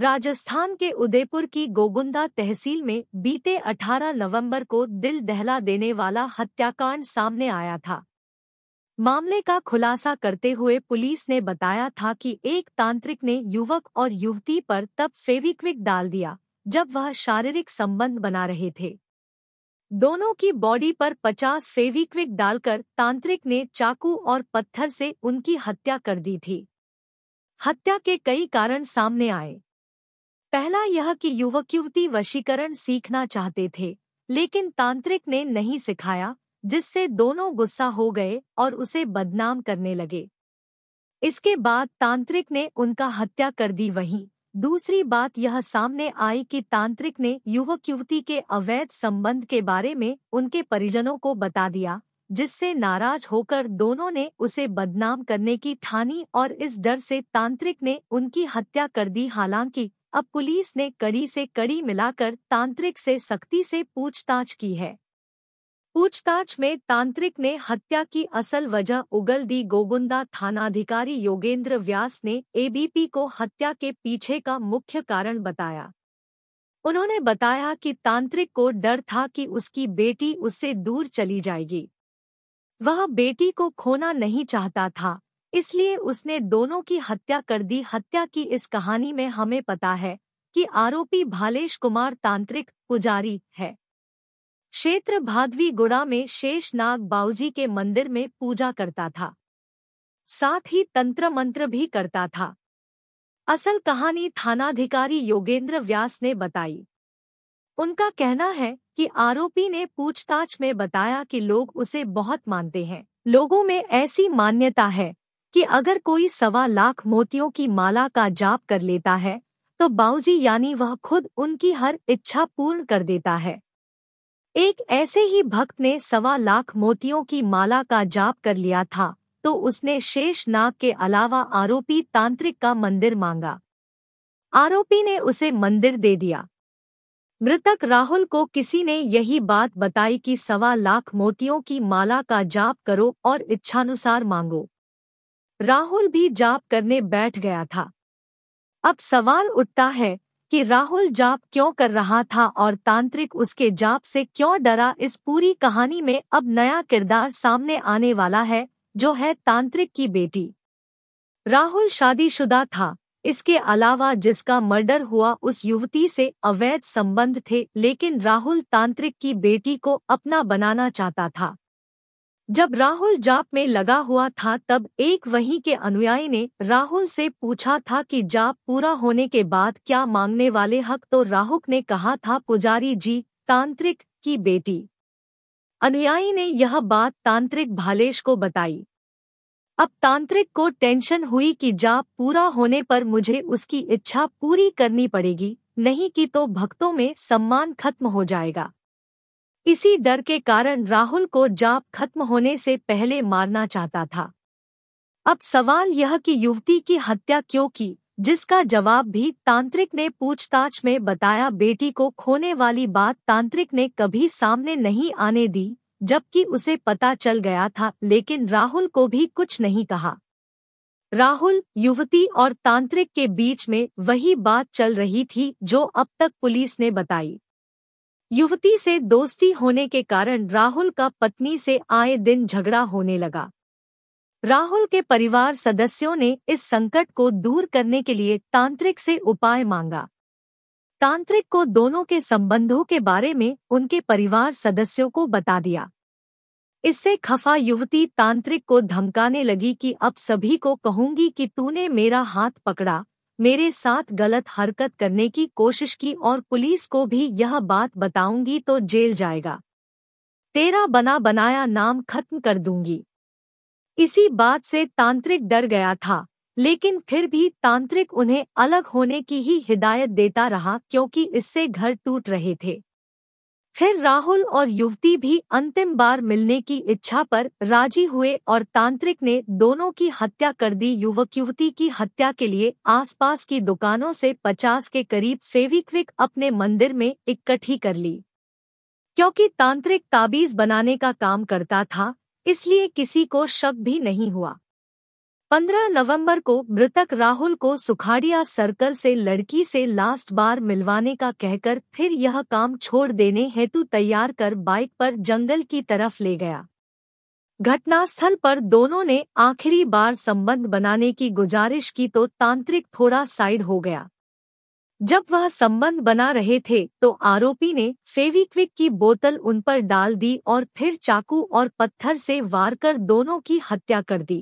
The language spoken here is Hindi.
राजस्थान के उदयपुर की गोगुंदा तहसील में बीते 18 नवंबर को दिल दहला देने वाला हत्याकांड सामने आया था मामले का खुलासा करते हुए पुलिस ने बताया था कि एक तांत्रिक ने युवक और युवती पर तब फेविक्विक डाल दिया जब वह शारीरिक संबंध बना रहे थे दोनों की बॉडी पर 50 फेविक्विक डालकर तांत्रिक ने चाकू और पत्थर से उनकी हत्या कर दी थी हत्या के कई कारण सामने आए पहला यह कि युवक युवती वशीकरण सीखना चाहते थे लेकिन तांत्रिक ने नहीं सिखाया जिससे दोनों गुस्सा हो गए और उसे बदनाम करने लगे इसके बाद तांत्रिक ने उनका हत्या कर दी वहीं दूसरी बात यह सामने आई कि तांत्रिक ने युवक युवती के अवैध संबंध के बारे में उनके परिजनों को बता दिया जिससे नाराज होकर दोनों ने उसे बदनाम करने की ठानी और इस डर से तांत्रिक ने उनकी हत्या कर दी हालांकि अब पुलिस ने कड़ी से कड़ी मिलाकर तांत्रिक से सख्ती से पूछताछ की है पूछताछ में तांत्रिक ने हत्या की असल वजह उगल दी गोगुंदा थानाधिकारी योगेंद्र व्यास ने एबीपी को हत्या के पीछे का मुख्य कारण बताया उन्होंने बताया कि तांत्रिक को डर था कि उसकी बेटी उससे दूर चली जाएगी वह बेटी को खोना नहीं चाहता था इसलिए उसने दोनों की हत्या कर दी हत्या की इस कहानी में हमें पता है कि आरोपी भालेश कुमार तांत्रिक पुजारी है क्षेत्र भादवी गुड़ा में शेष नाग बाऊजी के मंदिर में पूजा करता था साथ ही तंत्र मंत्र भी करता था असल कहानी थानाधिकारी योगेंद्र व्यास ने बताई उनका कहना है कि आरोपी ने पूछताछ में बताया कि लोग उसे बहुत मानते हैं लोगों में ऐसी मान्यता है कि अगर कोई सवा लाख मोतियों की माला का जाप कर लेता है तो बाऊजी यानी वह खुद उनकी हर इच्छा पूर्ण कर देता है एक ऐसे ही भक्त ने सवा लाख मोतियों की माला का जाप कर लिया था तो उसने शेष नाग के अलावा आरोपी तांत्रिक का मंदिर मांगा आरोपी ने उसे मंदिर दे दिया मृतक राहुल को किसी ने यही बात बताई कि सवा लाख मोतियों की माला का जाप करो और इच्छानुसार मांगो राहुल भी जाप करने बैठ गया था अब सवाल उठता है कि राहुल जाप क्यों कर रहा था और तांत्रिक उसके जाप से क्यों डरा इस पूरी कहानी में अब नया किरदार सामने आने वाला है जो है तांत्रिक की बेटी राहुल शादीशुदा था इसके अलावा जिसका मर्डर हुआ उस युवती से अवैध संबंध थे लेकिन राहुल तांत्रिक की बेटी को अपना बनाना चाहता था जब राहुल जाप में लगा हुआ था तब एक वहीं के अनुयायी ने राहुल से पूछा था कि जाप पूरा होने के बाद क्या मांगने वाले हक तो राहुल ने कहा था पुजारी जी तांत्रिक की बेटी अनुयायी ने यह बात तांत्रिक भालेश को बताई अब तांत्रिक को टेंशन हुई कि जाप पूरा होने पर मुझे उसकी इच्छा पूरी करनी पड़ेगी नहीं कि तो भक्तों में सम्मान खत्म हो जाएगा इसी डर के कारण राहुल को जाप खत्म होने से पहले मारना चाहता था अब सवाल यह कि युवती की हत्या क्यों की जिसका जवाब भी तांत्रिक ने पूछताछ में बताया बेटी को खोने वाली बात तांत्रिक ने कभी सामने नहीं आने दी जबकि उसे पता चल गया था लेकिन राहुल को भी कुछ नहीं कहा राहुल युवती और तांत्रिक के बीच में वही बात चल रही थी जो अब तक पुलिस ने बताई युवती से दोस्ती होने के कारण राहुल का पत्नी से आए दिन झगड़ा होने लगा राहुल के परिवार सदस्यों ने इस संकट को दूर करने के लिए तांत्रिक से उपाय मांगा तांत्रिक को दोनों के संबंधों के बारे में उनके परिवार सदस्यों को बता दिया इससे खफा युवती तांत्रिक को धमकाने लगी कि अब सभी को कहूंगी कि तूने मेरा हाथ पकड़ा मेरे साथ गलत हरकत करने की कोशिश की और पुलिस को भी यह बात बताऊंगी तो जेल जाएगा तेरा बना बनाया नाम खत्म कर दूंगी इसी बात से तांत्रिक डर गया था लेकिन फिर भी तांत्रिक उन्हें अलग होने की ही हिदायत देता रहा क्योंकि इससे घर टूट रहे थे फिर राहुल और युवती भी अंतिम बार मिलने की इच्छा पर राजी हुए और तांत्रिक ने दोनों की हत्या कर दी युवक युवती की हत्या के लिए आसपास की दुकानों से पचास के करीब फेविक्विक अपने मंदिर में इकट्ठी कर ली क्योंकि तांत्रिक ताबीज बनाने का काम करता था इसलिए किसी को शक भी नहीं हुआ 15 नवंबर को मृतक राहुल को सुखाड़िया सर्कल से लड़की से लास्ट बार मिलवाने का कहकर फिर यह काम छोड़ देने हेतु तैयार कर बाइक पर जंगल की तरफ ले गया घटनास्थल पर दोनों ने आखिरी बार संबंध बनाने की गुजारिश की तो तांत्रिक थोड़ा साइड हो गया जब वह संबंध बना रहे थे तो आरोपी ने फेविक्विक की बोतल उन पर डाल दी और फिर चाकू और पत्थर से वार कर दोनों की हत्या कर दी